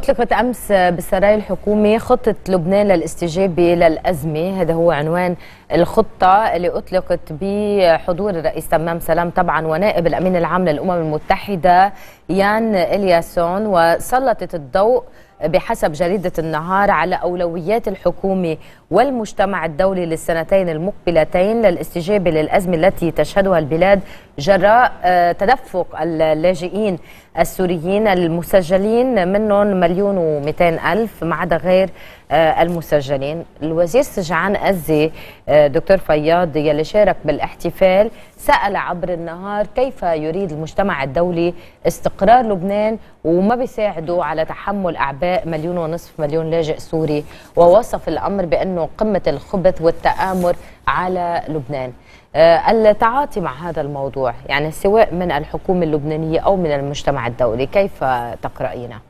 أطلقت أمس بالسراي الحكومي خطة لبنان للاستجابة للأزمة هذا هو عنوان الخطة اللي أطلقت بحضور الرئيس تمام سلام طبعا ونائب الأمين العام للأمم المتحدة يان إلياسون وسلطت الضوء بحسب جريدة النهار على أولويات الحكومة والمجتمع الدولي للسنتين المقبلتين للاستجابة للأزمة التي تشهدها البلاد جراء آه، تدفق اللاجئين السوريين المسجلين منهم مليون ومئتين ألف ما عدا غير آه، المسجلين الوزير سجعان أزي آه، دكتور فياض يلي شارك بالاحتفال سأل عبر النهار كيف يريد المجتمع الدولي استقرار لبنان وما بيساعده على تحمل أعباء مليون ونصف مليون لاجئ سوري ووصف الأمر بأنه قمة الخبث والتآمر على لبنان آه، التعاطي مع هذا الموضوع يعني سواء من الحكومة اللبنانية أو من المجتمع الدولي كيف تقرأينه؟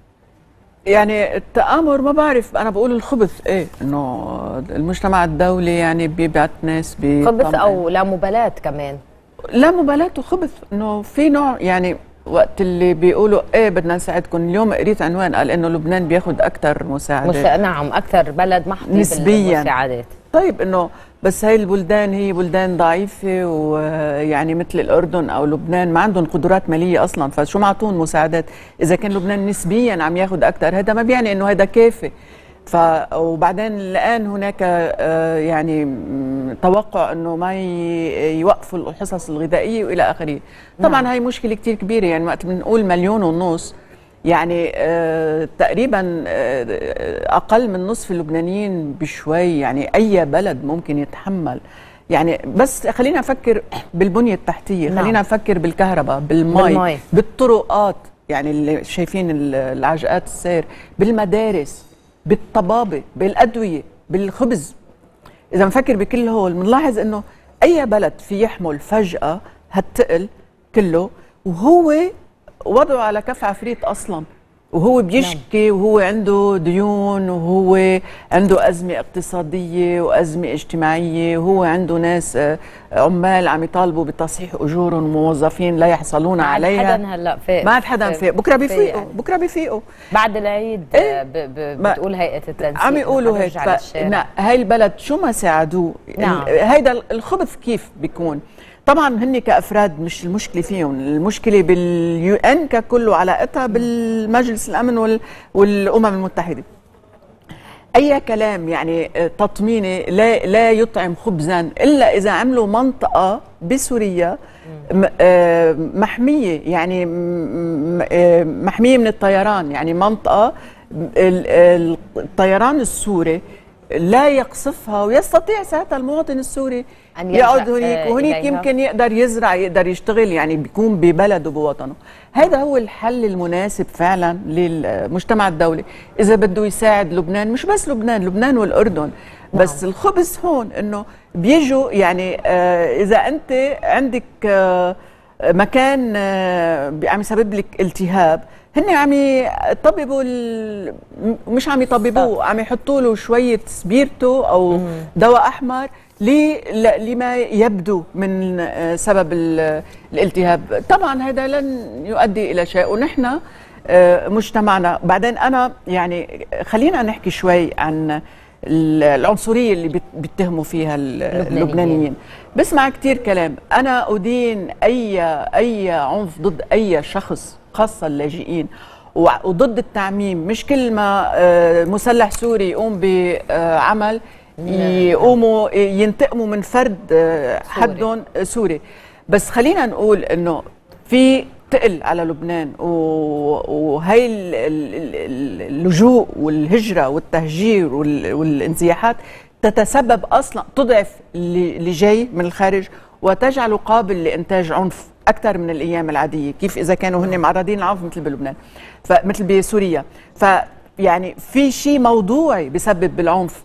يعني التآمر ما بعرف أنا بقول الخبث إيه إنه المجتمع الدولي يعني بيبعت ناس بي خبث أو لا مبالاة كمان لا مبالاة وخبث إنه في نوع يعني وقت اللي بيقولوا ايه بدنا نساعدكم اليوم قريت عنوان قال انه لبنان بياخد اكثر مساعدات مس... نعم اكثر بلد محظي نسبيا بالمساعدات طيب انه بس هاي البلدان هي بلدان ضعيفه ويعني مثل الاردن او لبنان ما عندهم قدرات ماليه اصلا فشو معطون مساعدات اذا كان لبنان نسبيا عم ياخذ اكثر هذا ما بيعني انه هذا كافي ف وبعدين الان هناك آه، يعني توقع انه ما يوقفوا الحصص الغذائيه والى اخره طبعا نعم. هاي مشكله كثير كبيره يعني وقت بنقول مليون ونص يعني آه، تقريبا آه، اقل من نصف اللبنانيين بشوي يعني اي بلد ممكن يتحمل يعني بس خلينا نفكر بالبنيه التحتيه نعم. خلينا نفكر بالكهرباء بالماء بالطرقات يعني اللي شايفين العجقات السير بالمدارس بالطبابه بالادويه بالخبز اذا نفكر بكل هول بنلاحظ انه اي بلد في يحمل فجاه هالتقل كله وهو وضعه على كف عفريت اصلا وهو نعم. بيشكي نعم. وهو عنده ديون وهو عنده أزمة اقتصادية وأزمة اجتماعية وهو عنده ناس آه، عمال عم يطالبوا بتصحيح اجورهم موظفين لا يحصلون عليها ما هلا فاق ما في حدا فاق بكره بيفيقوا يعني. بكره بيفيقوا بعد العيد إيه؟ ب ب بتقول هيئه التنسيق عم يقولوا هيك ف... هاي البلد شو ما ساعدوه نعم. هيدا الخبث كيف بيكون طبعا هن كافراد مش المشكله فيهم المشكله باليو ان ككل وعلاقتها بالمجلس الامن وال... والامم المتحده اي كلام يعني آه، تطميني لا لا يطعم خبزا الا اذا عملوا منطقه بسوريا آه، محميه يعني آه، محميه من الطيران يعني منطقه الطيران السوري لا يقصفها ويستطيع ساعتها المواطن السوري أن يقعد هناك آه، وهناك يمكن يقدر يزرع يقدر يشتغل يعني بيكون ببلده بوطنه هذا هو الحل المناسب فعلا للمجتمع الدولي إذا بده يساعد لبنان مش بس لبنان لبنان والأردن بس نعم. الخبز هون انه بيجوا يعني آه، اذا انت عندك آه، مكان عم يسبب لك التهاب هن عم يطببوا ال... مش عم يطببوه آه. عم يحطوا له شويه سبيرتو او دواء احمر لي... لما يبدو من آه، سبب الالتهاب طبعا هذا لن يؤدي الى شيء ونحن آه، مجتمعنا بعدين انا يعني خلينا نحكي شوي عن العنصريه اللي بيتهموا فيها اللبنانيين بسمع كثير كلام انا ادين اي اي عنف ضد اي شخص خاصه اللاجئين وضد التعميم مش كل ما آه، مسلح سوري يقوم بعمل يقوموا ينتقموا من فرد آه، حدهم سوري بس خلينا نقول انه في تقل على لبنان وهي اللجوء والهجرة والتهجير والانزياحات تتسبب أصلا تضعف اللي جاي من الخارج وتجعله قابل لإنتاج عنف اكثر من الايام العاديه كيف اذا كانوا هن معرضين للعنف مثل بلبنان فمثل بسوريا ف يعني في شيء موضوعي بسبب بالعنف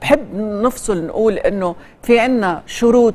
بحب نفصل نقول انه في عنا شروط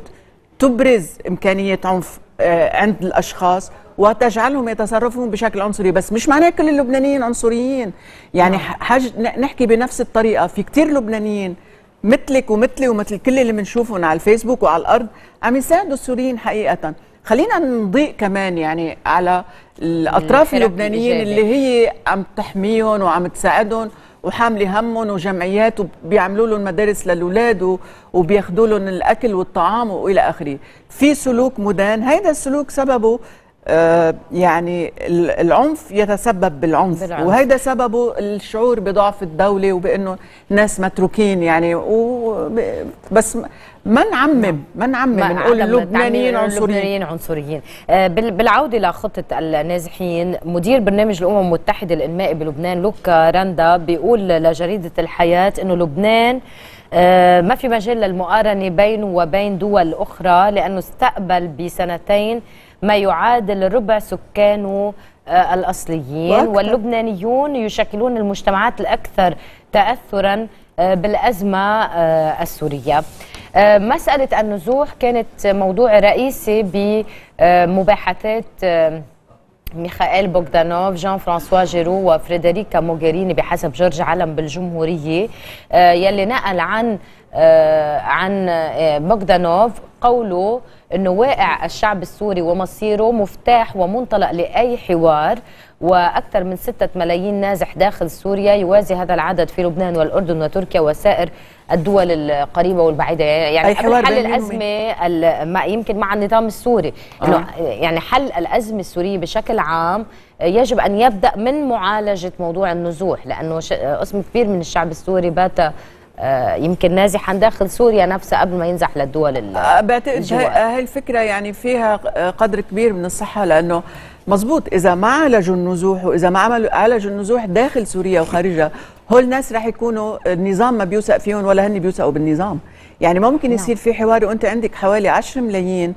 تبرز امكانيه عنف آه، عند الاشخاص وتجعلهم يتصرفون بشكل عنصري بس مش معناه كل اللبنانيين عنصريين يعني نعم. حاج نحكي بنفس الطريقه في كثير لبنانيين مثلك ومثلي ومثل كل اللي بنشوفهم على الفيسبوك وعلى الارض عم يساعدوا السوريين حقيقه خلينا نضيء كمان يعني على الاطراف اللبنانيين اللي, اللي هي عم تحميهم وعم تساعدهم وحامله همهم وجمعيات وبيعملوا لهم مدارس للاولاد وبياخذوا لهم الاكل والطعام والى اخره في سلوك مدان هذا السلوك سببه آه، يعني العنف يتسبب بالعنف, بالعنف. وهيدا سببه الشعور بضعف الدولة وبأنه ناس متروكين يعني بس نعم. ما نعمم ما نعمم بنقول اللبنانيين عنصريين اللبنانيين عنصريين آه، بالعودة لخطة النازحين مدير برنامج الأمم المتحدة الإنمائي بلبنان لوكا راندا بيقول لجريدة الحياة أنه لبنان آه، ما في مجال للمقارنة بينه وبين دول أخرى لأنه استقبل بسنتين ما يعادل ربع سكانه آه، الأصليين واللبنانيون يشكلون المجتمعات الأكثر تأثرا آه، بالأزمة آه، السورية مسألة النزوح كانت موضوع رئيسي بمباحثات ميخائيل بوغدانوف جان فرانسوا جيرو وفريدريكا موغيريني بحسب جورج علم بالجمهورية يلي نقل عن عن بوغدانوف قوله أنه واقع الشعب السوري ومصيره مفتاح ومنطلق لأي حوار وأكثر من ستة ملايين نازح داخل سوريا يوازي هذا العدد في لبنان والأردن وتركيا وسائر الدول القريبة والبعيدة يعني حل الأزمة يمكن مع النظام السوري آه. إنه يعني حل الأزمة السورية بشكل عام يجب أن يبدأ من معالجة موضوع النزوح لأنه قسم كبير من الشعب السوري بات آه، يمكن نازح داخل سوريا نفسها قبل ما ينزح للدول آه، بعتقد هاي الفكره يعني فيها قدر كبير من الصحه لانه مزبوط اذا ما عالجوا النزوح واذا ما عملوا عالجوا النزوح داخل سوريا وخارجها هول الناس رح يكونوا النظام ما بيوثق فيهم ولا هن بيوثقوا بالنظام يعني ممكن نعم. يصير في حوار وانت عندك حوالي 10 ملايين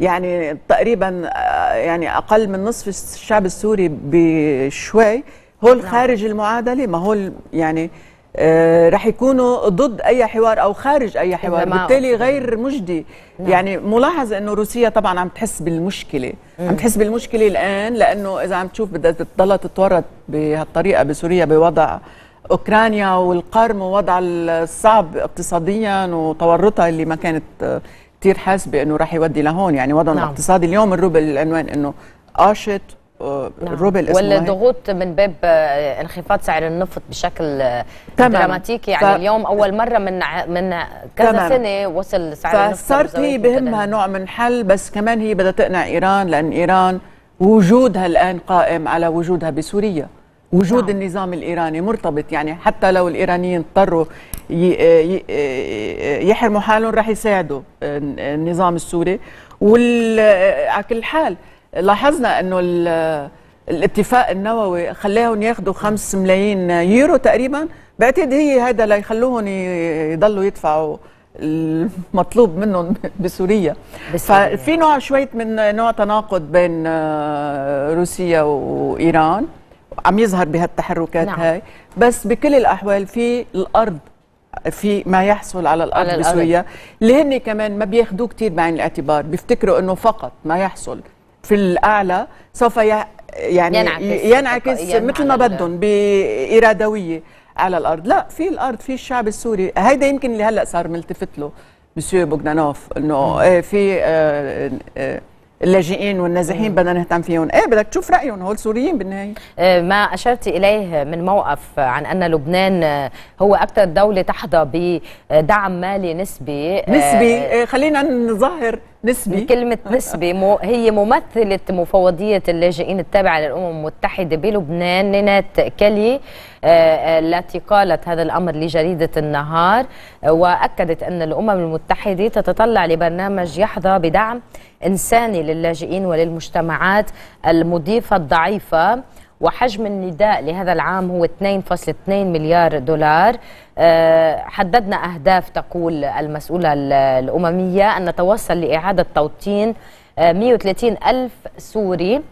يعني تقريبا آه، يعني اقل من نصف الشعب السوري بشوي هول نعم. خارج المعادله ما هول يعني آه، رح يكونوا ضد اي حوار او خارج اي حوار بالتالي غير نعم. مجدي نعم. يعني ملاحظ انه روسيا طبعا عم تحس بالمشكله مم. عم تحس بالمشكله الان لانه اذا عم تشوف بدها تضلها تتورط بهالطريقه بسوريا بوضع اوكرانيا والقرم ووضع الصعب اقتصاديا وتورطها اللي ما كانت آه، كثير حاسبه انه رح يودي لهون يعني وضع نعم. الاقتصادي اليوم الروبل العنوان انه قاشط نعم. الاسبوعي ولا ضغوط من باب آه، انخفاض سعر النفط بشكل آه، تمام. دراماتيكي يعني ف... اليوم اول مره من من كذا تمام. سنه وصل سعر النفط فصارت هي بهمها نوع من حل بس كمان هي بدها تقنع ايران لان ايران وجودها الان قائم على وجودها بسوريا وجود نعم. النظام الايراني مرتبط يعني حتى لو الايرانيين اضطروا آه، يحرموا حالهم راح يساعدوا النظام السوري وعلى كل حال لاحظنا انه الاتفاق النووي خلاهم ياخذوا 5 ملايين يورو تقريبا بعتقد هي هذا ليخلوهم يضلوا يدفعوا المطلوب منهم بسوريا بسوريا ففي نوع شوية من نوع تناقض بين آه، روسيا وإيران عم يظهر بهالتحركات نعم. هاي بس بكل الأحوال في الأرض في ما يحصل على الأرض على بسوريا اللي هن كمان ما بياخدوه كتير بعين الاعتبار بيفتكروا أنه فقط ما يحصل في الاعلى سوف يعني ينعكس, ينعكس مثل ما بدهم بارادويه على الارض لا في الارض في الشعب السوري هيدا يمكن اللي هلا صار ملتفت له مسيو بوغدانوف انه إيه، في آه، آه، اللاجئين والنازحين بدنا نهتم فيهم ايه بدك تشوف رايهم هول سوريين بالنهايه آه، ما اشرت اليه من موقف عن ان لبنان هو اكثر دوله تحظى بدعم مالي نسبي نسبي إيه، خلينا نظهر نسبي كلمة نسبي هي ممثلة مفوضية اللاجئين التابعة للأمم المتحدة بلبنان نينات كالي آه، آه، التي قالت هذا الأمر لجريدة النهار آه، وأكدت أن الأمم المتحدة تتطلع لبرنامج يحظى بدعم إنساني للاجئين وللمجتمعات المضيفة الضعيفة وحجم النداء لهذا العام هو 2.2 مليار دولار آه، حددنا أهداف تقول المسؤولة الأممية أن نتوصل لإعادة توطين 130 آه، ألف سوري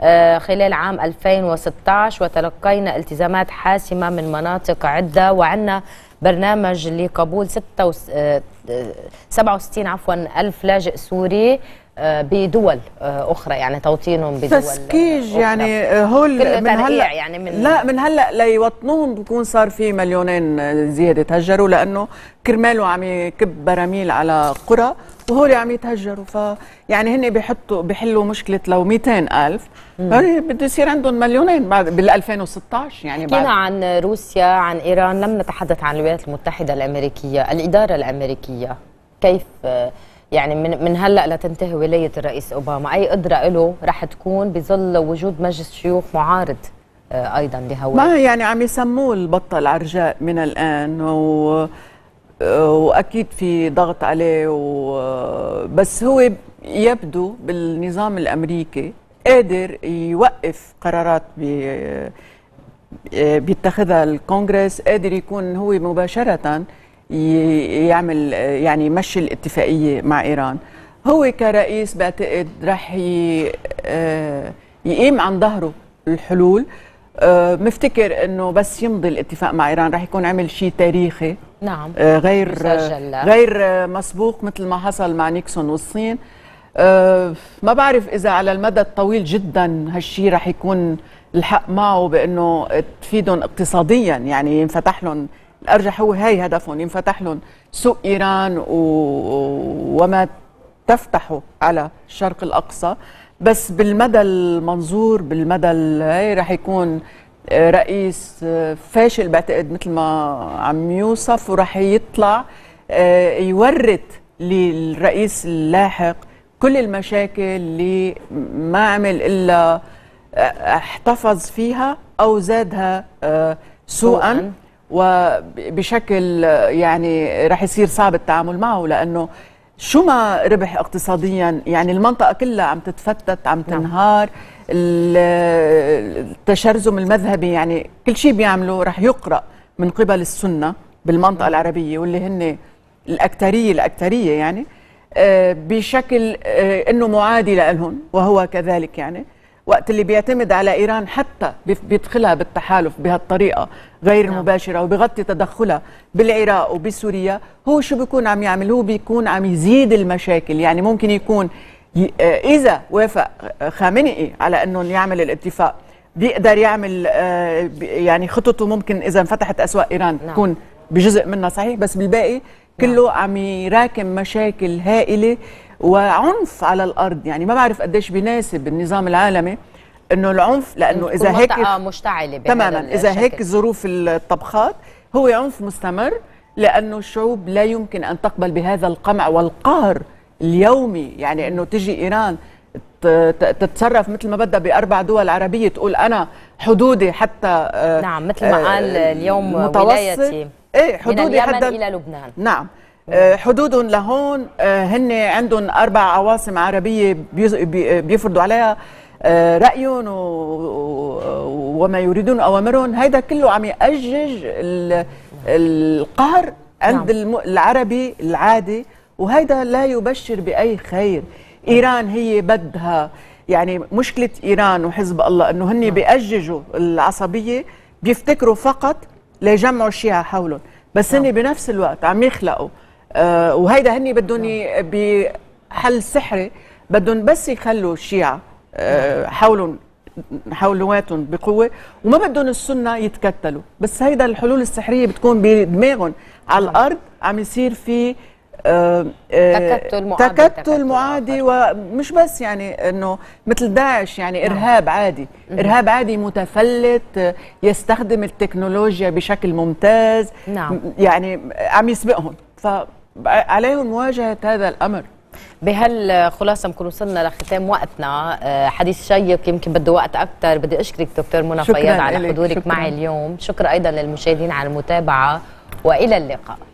آه، خلال عام 2016 وتلقينا التزامات حاسمة من مناطق عدة وعنا برنامج لقبول 67 عفوا ألف لاجئ سوري بدول اخرى يعني توطينهم بدول تسكيج يعني آه، هول من هلا يعني من لا من هلا ليوطنوهم بكون صار في مليونين آه، زياده تهجروا لانه كرماله عم يكب براميل على قرى وهول عم يتهجروا ف يعني هن بيحطوا بيحلوا مشكله لو 200000 بده يصير عندهم مليونين بعد بال 2016 يعني بعد حكينا عن روسيا عن ايران لم نتحدث عن الولايات المتحده الامريكيه الاداره الامريكيه كيف آه، يعني من من هلا لتنتهي ولايه الرئيس اوباما اي قدره له رح تكون بظل وجود مجلس شيوخ معارض آه، ايضا لهوا ما يعني عم يسموه البطه العرجاء من الان و واكيد في ضغط عليه و... بس هو يبدو بالنظام الامريكي قادر يوقف قرارات بي... آه، بيتخذها الكونغرس قادر يكون هو مباشره يعمل يعني يمشي الاتفاقيه مع ايران هو كرئيس بعتقد رح آه، يقيم عن ظهره الحلول آه، مفتكر انه بس يمضي الاتفاق مع ايران رح يكون عمل شيء تاريخي نعم آه، غير مسجل. غير مسبوق مثل ما حصل مع نيكسون والصين ما بعرف اذا على المدى الطويل جدا هالشيء رح يكون الحق معه بانه تفيدهم اقتصاديا يعني ينفتح لهم الارجح هو هاي هدفهم ينفتح لهم سوق ايران و... وما تفتحه على الشرق الاقصى بس بالمدى المنظور بالمدى هي رح يكون آه، رئيس آه، فاشل بعتقد مثل ما عم يوصف وراح يطلع آه، يورث للرئيس اللاحق كل المشاكل اللي ما عمل الا احتفظ فيها او زادها سوءا وبشكل يعني رح يصير صعب التعامل معه لانه شو ما ربح اقتصاديا يعني المنطقه كلها عم تتفتت عم نعم. تنهار التشرزم المذهبي يعني كل شيء بيعمله رح يقرا من قبل السنه بالمنطقه نعم. العربيه واللي هن الاكثريه الاكثريه يعني آه، بشكل آه، انه معادي لهم وهو كذلك يعني وقت اللي بيعتمد على إيران حتى بيدخلها بالتحالف بهالطريقة غير نعم. المباشرة وبغطي تدخلها بالعراق وبسوريا هو شو بيكون عم يعمل هو بيكون عم يزيد المشاكل يعني ممكن يكون آه، إذا وافق خامنئي على أنه يعمل الاتفاق بيقدر يعمل آه، يعني خططه ممكن إذا انفتحت أسواق إيران نعم. تكون بجزء منها صحيح بس بالباقي نعم. كله نعم. عم يراكم مشاكل هائلة وعنف على الارض يعني ما بعرف قديش بيناسب النظام العالمي انه العنف لانه اذا هيك مشتعله تماما اذا هيك ظروف الطبخات هو عنف مستمر لانه الشعوب لا يمكن ان تقبل بهذا القمع والقهر اليومي يعني انه تجي ايران تتصرف مثل ما بدها باربع دول عربيه تقول انا حدودي حتى آه، نعم مثل ما قال آه، اليوم ولايتي ايه حدودي من اليمن حتى الى لبنان نعم آه، حدود لهون آه، هن عندهم اربع عواصم عربيه بيفرضوا عليها آه، رايهم وما يريدون اوامرهم هيدا كله عم ياجج القهر عند نعم. العربي العادي وهيدا لا يبشر باي خير ايران هي بدها يعني مشكله ايران وحزب الله انه هن نعم. بيأججوا العصبيه بيفتكروا فقط ليجمعوا الشيعة حولهم بس هن نعم. بنفس الوقت عم يخلقوا آه، وهيدا هني بدهم بحل سحري بدهم بس يخلوا الشيعة آه، حولهم حولواتهم بقوه وما بدهم السنه يتكتلوا بس هيدا الحلول السحريه بتكون بدماغهم على الارض عم يصير في آه، تكتل معادي تكتل معادي ومش بس يعني انه مثل داعش يعني ارهاب عادي نعم. ارهاب عادي متفلت يستخدم التكنولوجيا بشكل ممتاز نعم. يعني عم يسبقهم ف عليهم مواجهة هذا الأمر بهالخلاصه بنكون وصلنا لختام وقتنا آه، حديث شيق يمكن بده وقت اكثر بدي اشكرك دكتور منى فياض على حضورك معي اليوم شكرا ايضا للمشاهدين على المتابعه والى اللقاء